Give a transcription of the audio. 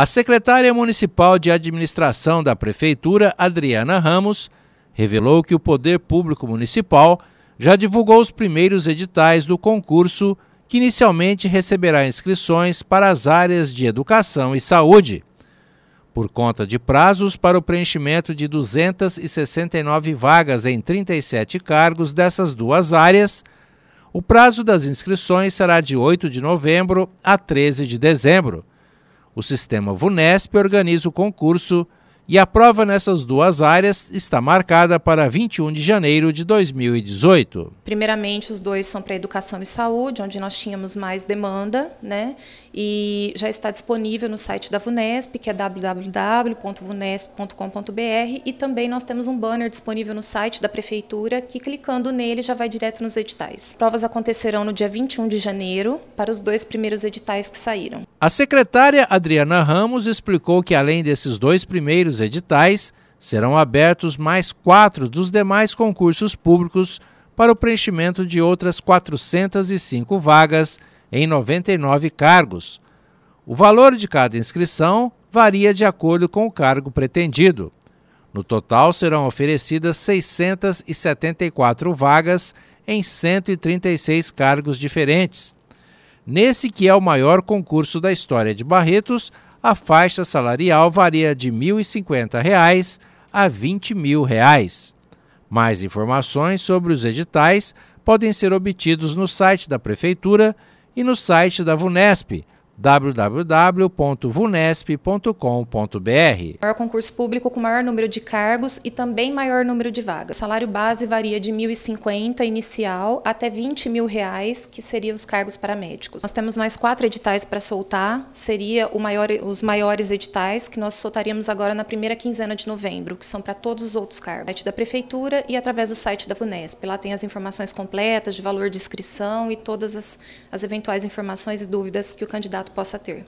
A secretária municipal de administração da prefeitura, Adriana Ramos, revelou que o Poder Público Municipal já divulgou os primeiros editais do concurso, que inicialmente receberá inscrições para as áreas de educação e saúde. Por conta de prazos para o preenchimento de 269 vagas em 37 cargos dessas duas áreas, o prazo das inscrições será de 8 de novembro a 13 de dezembro. O sistema VUNESP organiza o concurso e a prova nessas duas áreas está marcada para 21 de janeiro de 2018. Primeiramente, os dois são para educação e saúde, onde nós tínhamos mais demanda, né? E já está disponível no site da VUNESP, que é www.vunesp.com.br, e também nós temos um banner disponível no site da prefeitura, que clicando nele já vai direto nos editais. Provas acontecerão no dia 21 de janeiro para os dois primeiros editais que saíram. A secretária Adriana Ramos explicou que além desses dois primeiros dos editais, serão abertos mais quatro dos demais concursos públicos para o preenchimento de outras 405 vagas em 99 cargos. O valor de cada inscrição varia de acordo com o cargo pretendido. No total, serão oferecidas 674 vagas em 136 cargos diferentes. Nesse que é o maior concurso da história de Barretos, a faixa salarial varia de R$ 1.050 a R$ 20.000. mil. Reais. Mais informações sobre os editais podem ser obtidos no site da Prefeitura e no site da VUNESP www.vunesp.com.br. Maior concurso público com maior número de cargos e também maior número de vagas. O salário base varia de 1.050 inicial até 20 mil reais, que seriam os cargos paramédicos. Nós temos mais quatro editais para soltar, seria maior, os maiores editais que nós soltaríamos agora na primeira quinzena de novembro, que são para todos os outros cargos. Site da prefeitura e através do site da Vunesp. Lá tem as informações completas de valor de inscrição e todas as, as eventuais informações e dúvidas que o candidato possa ter.